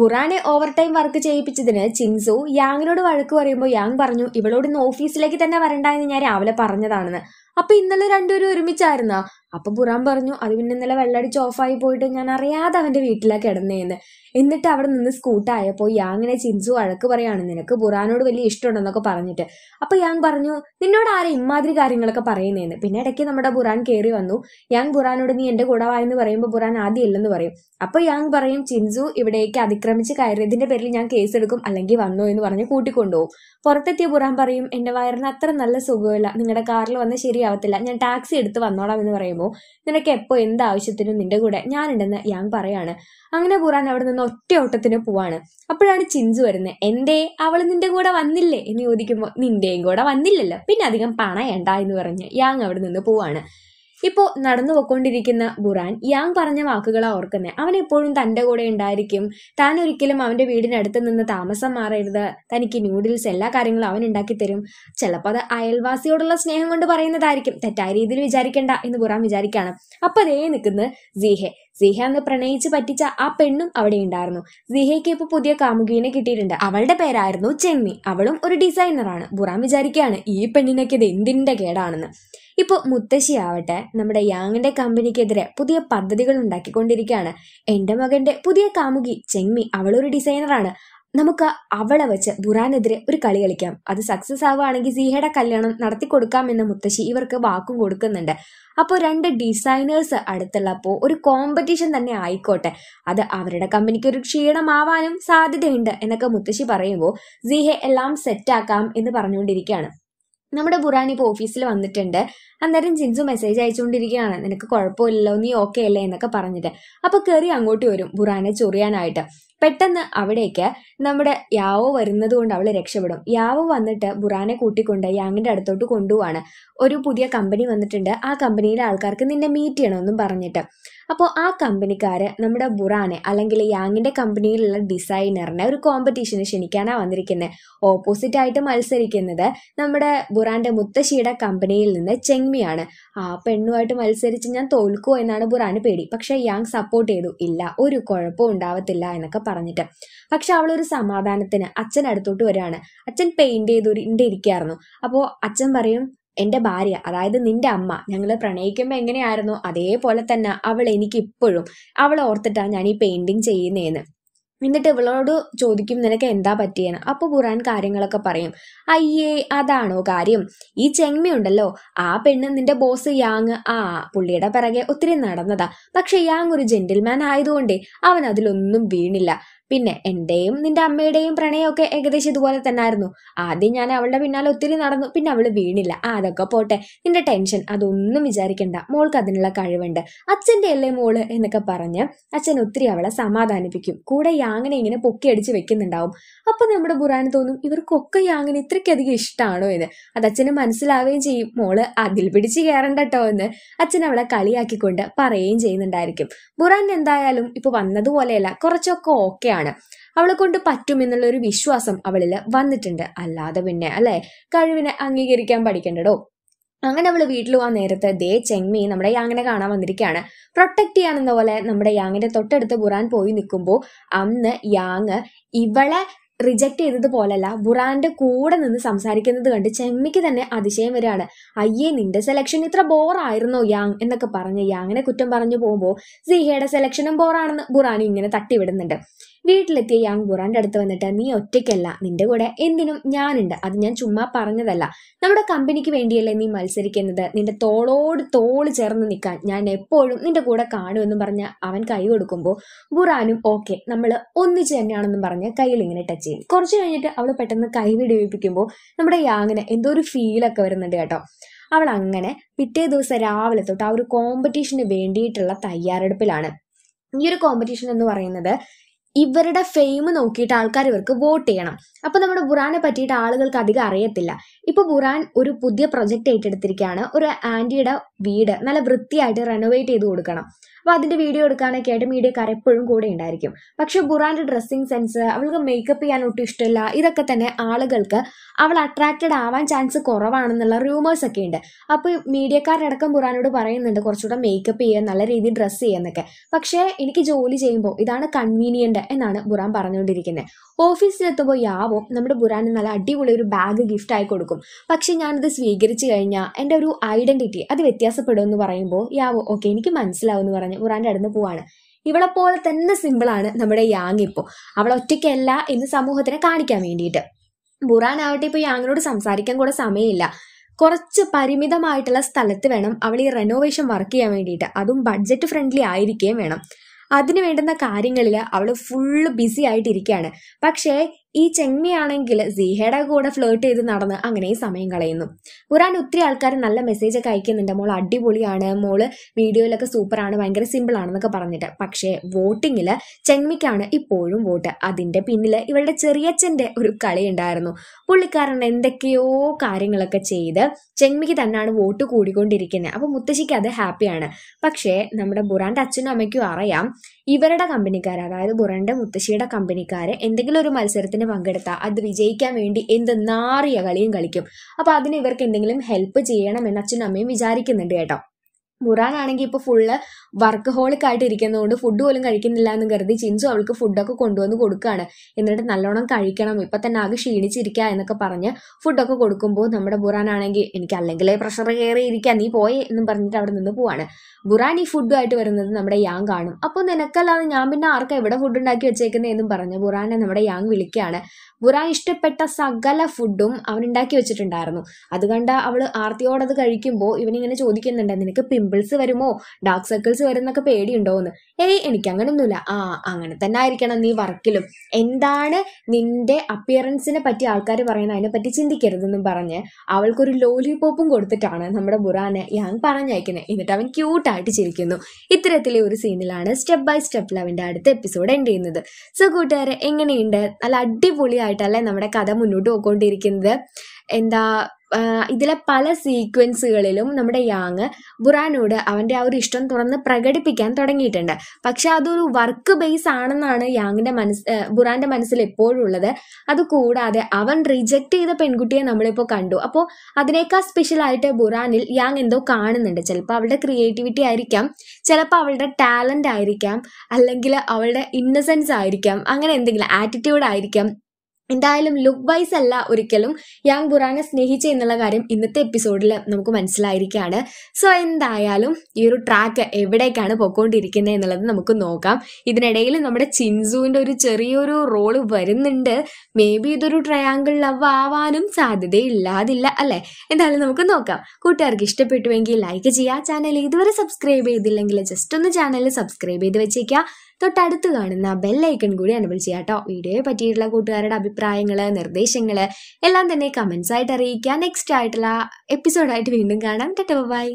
ബുറാനെ overtime work ചെയ്യിപ്പിച്ചതിന് ചിങ്സു യാങ്ങിനോട് വഴക്ക് പറയുമ്പോൾ യാങ് പറഞ്ഞു ഇവളോട് ഇന്ന് ഓഫീസിലേക്ക് തന്നെ വരണ്ട എന്ന് ഞാൻ രാവിലെ പറഞ്ഞതാണെന്ന് അപ്പൊ ഇന്നലെ രണ്ടുപേരും ഒരുമിച്ചായിരുന്ന അപ്പൊ പുറാൻ പറഞ്ഞു അത് പിന്നെ ഇന്നലെ വെള്ളടിച്ച് ഓഫായി പോയിട്ട് ഞാൻ അറിയാതെ അവന്റെ വീട്ടിലാണ് കിടന്നേന്ന് എന്നിട്ട് അവിടെ നിന്ന് സ്കൂട്ടായപ്പോൾ യാങ്ങിനെ ചിൻസു വഴക്ക് പറയാണ് നിനക്ക് ബുറാനോട് വലിയ ഇഷ്ടമുണ്ടെന്നൊക്കെ പറഞ്ഞിട്ട് അപ്പോൾ യാങ് പറഞ്ഞു നിന്നോട് ആരെ ഇമാതിരി കാര്യങ്ങളൊക്കെ പറയുന്നേന്ന് പിന്നെ ഇടയ്ക്ക് നമ്മുടെ ബുറാൻ കയറി വന്നു യാങ് ബുറാനോട് നീ എന്റെ കൂടെ വായെന്ന് പറയുമ്പോൾ ബുറാൻ ആദ്യം ഇല്ലെന്ന് പറയും അപ്പോൾ യാങ് പറയും ചിൻസു ഇവിടേക്ക് അതിക്രമിച്ച് കയറിയതിന്റെ പേരിൽ ഞാൻ കേസ് എടുക്കും അല്ലെങ്കിൽ വന്നോ എന്ന് പറഞ്ഞ് കൂട്ടിക്കൊണ്ടുപോകും പുറത്തെത്തിയ ബുറാൻ പറയും എന്റെ വയറിന് അത്ര നല്ല സുഖമില്ല നിങ്ങളുടെ കാറിൽ വന്ന് ശരിയാവത്തില്ല ഞാൻ ടാക്സി എടുത്ത് വന്നോളാം എന്ന് പറയുമ്പോൾ അറിയാമോ നിനക്ക് എപ്പോ എന്ത് ആവശ്യത്തിനും നിന്റെ കൂടെ ഞാനുണ്ടെന്ന് യാങ് പറയാണ് അങ്ങനെ പോരാൻ അവിടെ നിന്ന് ഒറ്റ ഓട്ടത്തിന് പോവാണ് അപ്പോഴാണ് ചിഞ്ചു വരുന്നത് എന്തേ അവൾ നിന്റെ കൂടെ വന്നില്ലേ എന്ന് ചോദിക്കുമ്പോൾ നിന്റെയും കൂടെ വന്നില്ലല്ലോ പിന്നെ അധികം പണയണ്ട എന്ന് പറഞ്ഞ് യാങ് അവിടെ നിന്ന് പോവാണ് ഇപ്പോൾ നടന്നു പോയിക്കൊണ്ടിരിക്കുന്ന ബുറാൻ യാങ് പറഞ്ഞ വാക്കുകളാ ഓർക്കുന്നത് അവൻ എപ്പോഴും തൻ്റെ കൂടെ ഉണ്ടായിരിക്കും താൻ ഒരിക്കലും അവൻ്റെ വീടിനടുത്ത് നിന്ന് താമസം മാറരുത് തനിക്ക് ന്യൂഡിൽസ് എല്ലാ കാര്യങ്ങളും അവൻ ഉണ്ടാക്കി തരും ചിലപ്പോൾ അത് അയൽവാസിയോടുള്ള സ്നേഹം കൊണ്ട് പറയുന്നതായിരിക്കും തെറ്റായ രീതിയിൽ വിചാരിക്കേണ്ട എന്ന് ബുറാൻ വിചാരിക്കുകയാണ് അപ്പോൾ അതേ നിൽക്കുന്നത് സീഹെ സീഹ അന്ന് പ്രണയിച്ച് പറ്റിച്ച ആ പെണ്ണും അവിടെ ഉണ്ടായിരുന്നു സീഹയ്ക്ക് ഇപ്പോൾ പുതിയ കാമുകീനെ കിട്ടിയിട്ടുണ്ട് അവളുടെ പേരായിരുന്നു ചെമ്മി അവളും ഒരു ഡിസൈനറാണ് ബുറാൻ വിചാരിക്കുകയാണ് ഈ പെണ്ണിനൊക്കെ ഇത് എന്തിൻ്റെ കേടാണെന്ന് ഇപ്പോൾ മുത്തശ്ശിയാവട്ടെ നമ്മുടെ യാങ്ങിന്റെ കമ്പനിക്കെതിരെ പുതിയ പദ്ധതികൾ ഉണ്ടാക്കിക്കൊണ്ടിരിക്കുകയാണ് എൻ്റെ മകന്റെ പുതിയ കാമുകി ചെങ്മി അവളൊരു ഡിസൈനറാണ് നമുക്ക് അവളെ വെച്ച് ബുറാനെതിരെ ഒരു കളി കളിക്കാം അത് സക്സസ് ആവുകയാണെങ്കിൽ സീഹയുടെ കല്യാണം നടത്തി കൊടുക്കാമെന്ന് മുത്തശ്ശി ഇവർക്ക് വാക്കും കൊടുക്കുന്നുണ്ട് അപ്പോൾ രണ്ട് ഡിസൈനേഴ്സ് അടുത്തുള്ളപ്പോൾ ഒരു കോമ്പറ്റീഷൻ തന്നെ ആയിക്കോട്ടെ അത് അവരുടെ കമ്പനിക്ക് ഒരു ക്ഷീണമാവാനും സാധ്യതയുണ്ട് എന്നൊക്കെ മുത്തശ്ശി പറയുമ്പോൾ സീഹെ എല്ലാം സെറ്റാക്കാം എന്ന് പറഞ്ഞുകൊണ്ടിരിക്കുകയാണ് നമ്മുടെ ബുറാനി ഇപ്പോൾ ഓഫീസിൽ വന്നിട്ടുണ്ട് അന്നേരം ജിൻസു മെസ്സേജ് അയച്ചുകൊണ്ടിരിക്കുകയാണ് നിനക്ക് കുഴപ്പമില്ലല്ലോ നീ ഓക്കെ അല്ലേ എന്നൊക്കെ പറഞ്ഞിട്ട് അപ്പോൾ കയറി അങ്ങോട്ട് വരും ബുറാനെ ചൊറിയാനായിട്ട് പെട്ടെന്ന് അവിടേക്ക് നമ്മുടെ യാവോ വരുന്നത് കൊണ്ട് അവള് രക്ഷപ്പെടും യാവോ വന്നിട്ട് ബുറാനെ കൂട്ടിക്കൊണ്ട് യാങ്ങിന്റെ അടുത്തോട്ട് കൊണ്ടുപോവാണ് ഒരു പുതിയ കമ്പനി വന്നിട്ടുണ്ട് ആ കമ്പനിയിലെ ആൾക്കാർക്ക് നിന്നെ മീറ്റ് ചെയ്യണമെന്നും പറഞ്ഞിട്ട് അപ്പോൾ ആ കമ്പനിക്കാർ നമ്മുടെ ബുറാനെ അല്ലെങ്കിൽ യാങ്ങിൻ്റെ കമ്പനിയിലുള്ള ഡിസൈനറിനെ ഒരു കോമ്പറ്റീഷന് ക്ഷണിക്കാനാണ് വന്നിരിക്കുന്നത് ഓപ്പോസിറ്റായിട്ട് മത്സരിക്കുന്നത് നമ്മുടെ ബുറാൻ്റെ മുത്തശ്ശിയുടെ കമ്പനിയിൽ നിന്ന് ചെങ്മിയാണ് ആ പെണ്ണുമായിട്ട് മത്സരിച്ച് ഞാൻ തോൽക്കുമോ എന്നാണ് ബുറാന് പേടി പക്ഷേ യാങ് സപ്പോർട്ട് ചെയ്തു ഇല്ല ഒരു കുഴപ്പവും ഉണ്ടാവത്തില്ല എന്നൊക്കെ പറഞ്ഞിട്ട് പക്ഷെ അവളൊരു സമാധാനത്തിന് അച്ഛൻ അടുത്തോട്ട് വരികയാണ് അച്ഛൻ പെയിന്റ് ചെയ്തോണ്ടിരിക്കുകയായിരുന്നു അപ്പോൾ അച്ഛൻ പറയും എന്റെ ഭാര്യ അതായത് നിന്റെ അമ്മ ഞങ്ങൾ പ്രണയിക്കുമ്പോൾ എങ്ങനെയായിരുന്നു അതേപോലെ തന്നെ അവൾ എനിക്ക് ഇപ്പോഴും അവളെ ഓർത്തിട്ടാണ് ഞാൻ ഈ പെയിന്റിങ് ചെയ്യുന്നതെന്ന് എന്നിട്ട് ഇവളോട് ചോദിക്കും നിനക്ക് എന്താ പറ്റിയെന്ന് അപ്പോൾ ഖുറാൻ കാര്യങ്ങളൊക്കെ പറയും അയ്യേ അതാണോ കാര്യം ഈ ചെങ്മയുണ്ടല്ലോ ഉണ്ടല്ലോ ആ പെണ്ണ് നിന്റെ ബോസ് യാങ് ആ പുള്ളിയുടെ പിറകെ ഒത്തിരി നടന്നതാ പക്ഷെ യാങ് ഒരു ജെന്റിൽമാൻ ആയതുകൊണ്ടേ അവൻ അതിലൊന്നും വീണില്ല പിന്നെ എൻ്റെയും നിന്റെ അമ്മയുടെയും പ്രണയമൊക്കെ ഏകദേശം ഇതുപോലെ തന്നെ ആയിരുന്നു ആദ്യം ഞാൻ അവളുടെ പിന്നാലെ ഒത്തിരി നടന്നു പിന്നെ അവൾ വീണില്ല ആ അതൊക്കെ പോട്ടെ നിന്റെ ടെൻഷൻ അതൊന്നും വിചാരിക്കണ്ട മോൾക്ക് അതിനുള്ള കഴിവുണ്ട് അച്ഛൻ്റെ അല്ലേ മോള് എന്നൊക്കെ പറഞ്ഞ് അച്ഛൻ ഒത്തിരി അവളെ സമാധാനിപ്പിക്കും കൂടെ യാങ്ങനെ ഇങ്ങനെ അടിച്ച് വെക്കുന്നുണ്ടാവും അപ്പൊ നമ്മുടെ ബുറാന് തോന്നും ഇവർക്കൊക്കെ യാങ്ങനെ ഇത്രയ്ക്കധികം ഇഷ്ടമാണോ എന്ന് അത് അച്ഛന് മനസ്സിലാവുകയും ചെയ്യും മോള് അതിൽ പിടിച്ച് കയറണ്ടട്ടോ എന്ന് അച്ഛൻ അവളെ കളിയാക്കിക്കൊണ്ട് പറയുകയും ചെയ്യുന്നുണ്ടായിരിക്കും ബുറാൻ എന്തായാലും ഇപ്പൊ വന്നതുപോലെയല്ല കുറച്ചൊക്കെ ഓക്കെയാണ് ആണ് അവളെ കൊണ്ട് പറ്റുമെന്നുള്ള ഒരു വിശ്വാസം അവളിൽ വന്നിട്ടുണ്ട് അല്ലാതെ പിന്നെ അല്ലേ കഴിവിനെ അംഗീകരിക്കാൻ പഠിക്കേണ്ടടോ അങ്ങനെ അവൾ വീട്ടിൽ പോകാൻ നേരത്തെ ദേ ചെങ്മി നമ്മുടെ യാങ്ങിനെ കാണാൻ വന്നിരിക്കുകയാണ് പ്രൊട്ടക്ട് ചെയ്യാനെന്ന പോലെ നമ്മുടെ യാങ്ങിന്റെ തൊട്ടടുത്ത് ബുറാൻ പോയി നിൽക്കുമ്പോൾ അന്ന് യാങ് ഇവളെ റിജക്ട് ചെയ്തത് പോലല്ല ബുറാന്റെ കൂടെ നിന്ന് സംസാരിക്കുന്നത് കണ്ട് ചെമ്മിക്ക് തന്നെ അതിശയം വരികയാണ് അയ്യേ നിന്റെ സെലക്ഷൻ ഇത്ര ബോറായിരുന്നോ യാങ് എന്നൊക്കെ പറഞ്ഞ് യാങ്ങിനെ കുറ്റം പറഞ്ഞു പോകുമ്പോൾ സിഹയുടെ സെലക്ഷനും ബോറാണെന്ന് ബുറാൻ ഇങ്ങനെ തട്ടിവിടുന്നുണ്ട് വീട്ടിലെത്തിയ യാങ്കുറാന്റെ അടുത്ത് വന്നിട്ട് നീ ഒറ്റയ്ക്കല്ല നിന്റെ കൂടെ എന്തിനും ഞാനുണ്ട് അത് ഞാൻ ചുമ്മാ പറഞ്ഞതല്ല നമ്മുടെ കമ്പനിക്ക് വേണ്ടിയല്ലേ നീ മത്സരിക്കുന്നത് നിന്റെ തോളോട് തോള് ചേർന്ന് നിൽക്കാൻ ഞാൻ എപ്പോഴും നിന്റെ കൂടെ കാണുമെന്നും പറഞ്ഞ് അവൻ കൈ കൊടുക്കുമ്പോൾ ബുറാനും ഓക്കെ നമ്മൾ ഒന്നിച്ച് തന്നെയാണെന്നും പറഞ്ഞ് കയ്യിൽ ഇങ്ങനെ ടച്ച് ചെയ്യും കുറച്ച് കഴിഞ്ഞിട്ട് അവൾ പെട്ടെന്ന് കൈ വിടിവിപ്പിക്കുമ്പോൾ നമ്മുടെ യാങ്ങിന് എന്തോ ഒരു ഫീലൊക്കെ വരുന്നുണ്ട് കേട്ടോ അവൾ അങ്ങനെ പിറ്റേ ദിവസം രാവിലെ തൊട്ട് ആ ഒരു കോമ്പറ്റീഷന് വേണ്ടിയിട്ടുള്ള തയ്യാറെടുപ്പിലാണ് ഈ ഒരു കോമ്പറ്റീഷൻ എന്ന് പറയുന്നത് ഇവരുടെ ഫെയിം നോക്കിയിട്ട് ആൾക്കാർ ഇവർക്ക് വോട്ട് ചെയ്യണം അപ്പോൾ നമ്മുടെ ബുറാനെ പറ്റിയിട്ട് ആളുകൾക്ക് അധികം അറിയത്തില്ല ഇപ്പൊ ബുറാൻ ഒരു പുതിയ പ്രൊജക്റ്റ് ഏറ്റെടുത്തിരിക്കുകയാണ് ഒരു ആന്റിയുടെ വീട് നല്ല വൃത്തിയായിട്ട് റെനോവേറ്റ് ചെയ്ത് കൊടുക്കണം അപ്പോൾ അതിൻ്റെ വീഡിയോ എടുക്കാനൊക്കെ ആയിട്ട് മീഡിയക്കാർ എപ്പോഴും കൂടെ ഉണ്ടായിരിക്കും പക്ഷെ ബുറാൻ്റെ ഡ്രസ്സിങ് സെൻസ് അവൾക്ക് മേക്കപ്പ് ചെയ്യാൻ ഒട്ടും ഇഷ്ടമില്ല ഇതൊക്കെ തന്നെ ആളുകൾക്ക് അവൾ അട്രാക്റ്റഡ് ആവാൻ ചാൻസ് കുറവാണെന്നുള്ള റ്യൂമേഴ്സ് ഒക്കെ ഉണ്ട് അപ്പോൾ മീഡിയക്കാരടക്കം ബുറാനോട് പറയുന്നുണ്ട് കുറച്ചുകൂടെ മേക്കപ്പ് ചെയ്യുക നല്ല രീതിയിൽ ഡ്രസ്സ് ചെയ്യുന്നൊക്കെ പക്ഷേ എനിക്ക് ജോലി ചെയ്യുമ്പോൾ ഇതാണ് കൺവീനിയൻ്റ് എന്നാണ് ബുറാൻ പറഞ്ഞുകൊണ്ടിരിക്കുന്നത് ഓഫീസിലെത്തുമ്പോൾ യാവോ നമ്മുടെ ബുറാന് നല്ല അടിപൊളി ഒരു ബാഗ് ഗിഫ്റ്റ് ആയി കൊടുക്കും പക്ഷേ ഞാനിത് സ്വീകരിച്ചു കഴിഞ്ഞാൽ എൻ്റെ ഒരു ഐഡൻറ്റിറ്റി അത് വ്യത്യാസപ്പെടുമെന്ന് പറയുമ്പോൾ യാവോ ഓക്കെ എനിക്ക് മനസ്സിലാവും എന്ന് പറഞ്ഞു പറഞ്ഞ് ഖുറാന്റെ അടുന്ന് പോവാണ് ഇവളെ പോലെ തന്നെ സിമ്പിളാണ് നമ്മുടെ യാങ് ഇപ്പോൾ അവൾ ഒറ്റയ്ക്കല്ല എന്ന് സമൂഹത്തിനെ കാണിക്കാൻ വേണ്ടിയിട്ട് ബുറാൻ ആവട്ടെ ഇപ്പോൾ യാങ്ങിനോട് സംസാരിക്കാൻ കൂടെ സമയമില്ല കുറച്ച് പരിമിതമായിട്ടുള്ള സ്ഥലത്ത് വേണം അവൾ ഈ റെനോവേഷൻ വർക്ക് ചെയ്യാൻ വേണ്ടിയിട്ട് അതും ബഡ്ജറ്റ് ഫ്രണ്ട്ലി ആയിരിക്കുകയും വേണം അതിന് വേണ്ടുന്ന കാര്യങ്ങളിൽ അവൾ ഫുള്ള് ബിസി ആയിട്ടിരിക്കുകയാണ് പക്ഷേ ഈ ചെങ്മിയാണെങ്കിൽ സീഹയുടെ കൂടെ ഫ്ലേർട്ട് ചെയ്ത് നടന്ന് അങ്ങനെ സമയം കളയുന്നു ഖുറാൻ ഒത്തിരി ആൾക്കാർ നല്ല മെസ്സേജ് ഒക്കെ അയക്കുന്നുണ്ട് മോൾ അടിപൊളിയാണ് മോള് വീഡിയോയിലൊക്കെ സൂപ്പറാണ് ഭയങ്കര സിമ്പിൾ ആണെന്നൊക്കെ പറഞ്ഞിട്ട് പക്ഷേ വോട്ടിങ്ങിൽ ചെങ്മിക്കാണ് ഇപ്പോഴും വോട്ട് അതിൻ്റെ പിന്നിൽ ഇവളുടെ ചെറിയച്ഛൻ്റെ ഒരു കളി ഉണ്ടായിരുന്നു പുള്ളിക്കാരൻ എന്തൊക്കെയോ കാര്യങ്ങളൊക്കെ ചെയ്ത് ചെങ്മിക്ക് തന്നെയാണ് വോട്ട് കൂടിക്കൊണ്ടിരിക്കുന്നത് അപ്പോൾ മുത്തശ്ശിക്ക് അത് ഹാപ്പിയാണ് പക്ഷേ നമ്മുടെ ബുറാൻ്റെ അച്ഛനും അമ്മയ്ക്കും അറിയാം ഇവരുടെ കമ്പനിക്കാർ അതായത് ബുറന്റെ മുത്തശ്ശിയുടെ കമ്പനിക്കാർ എന്തെങ്കിലും ഒരു മത്സരത്തിന് പങ്കെടുത്താൽ അത് വിജയിക്കാൻ വേണ്ടി എന്ത് നാറിയ കളിയും കളിക്കും അപ്പോൾ അതിന് ഇവർക്ക് എന്തെങ്കിലും ഹെൽപ്പ് എന്ന് അച്ഛനും അമ്മയും വിചാരിക്കുന്നുണ്ട് കേട്ടോ മുറാൻ ആണെങ്കിൽ ഇപ്പോൾ ഫുള്ള് വർക്ക് ഹോളിക് ആയിട്ട് ഇരിക്കുന്നതുകൊണ്ട് ഫുഡ് പോലും കഴിക്കുന്നില്ല എന്ന് കരുതി ചിൻസു അവൾക്ക് ഫുഡൊക്കെ കൊണ്ടുവന്ന് കൊടുക്കുകയാണ് എന്നിട്ട് നല്ലോണം കഴിക്കണം ഇപ്പം തന്നെ ആകെ ക്ഷീണിച്ചിരിക്കുക എന്നൊക്കെ പറഞ്ഞ് ഫുഡൊക്കെ കൊടുക്കുമ്പോൾ നമ്മുടെ ബുറാൻ ആണെങ്കിൽ എനിക്ക് അല്ലെങ്കിലേ പ്രഷർ കയറി ഇരിക്കുക നീ പോയി എന്നും പറഞ്ഞിട്ട് അവിടെ നിന്ന് പോവാണ് ബുറാൻ ഈ ഫുഡുമായിട്ട് വരുന്നത് നമ്മുടെ യാങ് കാണും അപ്പോൾ നിനക്കല്ലാതെ ഞാൻ പിന്നെ ആർക്കാണ് ഇവിടെ ഫുഡ് ഉണ്ടാക്കി വെച്ചേക്കുന്നത് എന്നും പറഞ്ഞ് ബുറാനെ നമ്മുടെ യാങ് വിളിക്കുകയാണ് ബുറാൻ ഇഷ്ടപ്പെട്ട സകല ഫുഡും അവൻ ഉണ്ടാക്കി വെച്ചിട്ടുണ്ടായിരുന്നു അത് കണ്ട അവൾ ആർത്തിയോടത് കഴിക്കുമ്പോൾ ഇവനിങ്ങനെ ചോദിക്കുന്നുണ്ട് നിനക്ക് പിമ്പിൾസ് വരുമോ ഡാർക്ക് സർക്കിൾസ് വരുന്നൊക്കെ പേടിയുണ്ടോ എന്ന് ഏയ് എനിക്ക് അങ്ങനൊന്നുമില്ല ആ അങ്ങനെ തന്നെ ആയിരിക്കണം നീ വർക്കിലും എന്താണ് നിന്റെ അപ്പിയറൻസിനെ പറ്റി ആൾക്കാർ പറയുന്നത് അതിനെ പറ്റി ചിന്തിക്കരുതെന്നും പറഞ്ഞ് അവൾക്കൊരു ലോലിപോപ്പും കൊടുത്തിട്ടാണ് നമ്മുടെ ബുറാനെ യാങ് പറഞ്ഞയക്കുന്നത് എന്നിട്ട് അവൻ ക്യൂട്ടായിട്ട് ചിരിക്കുന്നു ഇത്തരത്തിലെ ഒരു സീനിലാണ് സ്റ്റെപ്പ് ബൈ സ്റ്റെപ്പ് ലവിൻ്റെ അടുത്ത എപ്പിസോഡ് എൻഡ് ചെയ്യുന്നത് സോ കൂട്ടുകാരെ എങ്ങനെയുണ്ട് നല്ല അടിപൊളിയായിട്ട് ആയിട്ടല്ലേ നമ്മുടെ കഥ മുന്നോട്ട് പോയിക്കൊണ്ടിരിക്കുന്നത് എന്താ ഇതിലെ പല സീക്വൻസുകളിലും നമ്മുടെ യാങ് ബുറാനോട് അവൻ്റെ ആ ഒരു ഇഷ്ടം തുറന്ന് പ്രകടിപ്പിക്കാൻ തുടങ്ങിയിട്ടുണ്ട് പക്ഷെ അതൊരു വർക്ക് ബേസ് ആണെന്നാണ് യാങ്ങിൻ്റെ മനസ്സ് ബുറാൻ്റെ മനസ്സിൽ എപ്പോഴും ഉള്ളത് അതുകൂടാതെ അവൻ റിജക്റ്റ് ചെയ്ത പെൺകുട്ടിയെ നമ്മളിപ്പോൾ കണ്ടു അപ്പോൾ അതിനേക്കാൾ സ്പെഷ്യലായിട്ട് ബുറാനിൽ യാങ് എന്തോ കാണുന്നുണ്ട് ചിലപ്പോൾ അവളുടെ ക്രിയേറ്റിവിറ്റി ആയിരിക്കാം ചിലപ്പോൾ അവളുടെ ടാലൻ്റ് ആയിരിക്കാം അല്ലെങ്കിൽ അവളുടെ ഇന്നസെൻസ് ആയിരിക്കാം അങ്ങനെ എന്തെങ്കിലും ആറ്റിറ്റ്യൂഡ് ആയിരിക്കാം എന്തായാലും ലുക്ക് വൈസ് അല്ല ഒരിക്കലും യാങ് ബുറാനെ സ്നേഹിച്ച എന്നുള്ള കാര്യം ഇന്നത്തെ എപ്പിസോഡിൽ നമുക്ക് മനസ്സിലായിരിക്കുകയാണ് സോ എന്തായാലും ഈ ഒരു ട്രാക്ക് എവിടേക്കാണ് പോയിക്കൊണ്ടിരിക്കുന്നത് എന്നുള്ളത് നമുക്ക് നോക്കാം ഇതിനിടയിൽ നമ്മുടെ ചിൻസുവിൻ്റെ ഒരു ചെറിയൊരു റോള് വരുന്നുണ്ട് മേ ബി ഇതൊരു ട്രയാങ്കിൾ ലവ് ആവാനും സാധ്യതയില്ലാതില്ല അല്ലേ എന്തായാലും നമുക്ക് നോക്കാം കൂട്ടുകാർക്ക് ഇഷ്ടപ്പെട്ടുവെങ്കിൽ ലൈക്ക് ചെയ്യുക ചാനൽ ഇതുവരെ സബ്സ്ക്രൈബ് ചെയ്തില്ലെങ്കിൽ ജസ്റ്റ് ഒന്ന് ചാനൽ സബ്സ്ക്രൈബ് ചെയ്ത് വെച്ചേക്കുക തൊട്ടടുത്ത് കാണുന്ന ബെല്ലൈക്കൺ കൂടി എനബിൾ ചെയ്യാം കേട്ടോ വീഡിയോയെ പറ്റിയിട്ടുള്ള കൂട്ടുകാരുടെ അഭിപ്രായങ്ങൾ നിർദ്ദേശങ്ങൾ എല്ലാം തന്നെ കമൻസ് ആയിട്ട് അറിയിക്കുക നെക്സ്റ്റ് ആയിട്ടുള്ള എപ്പിസോഡായിട്ട് വീണ്ടും കാണാം ടെറ്റ ബൈ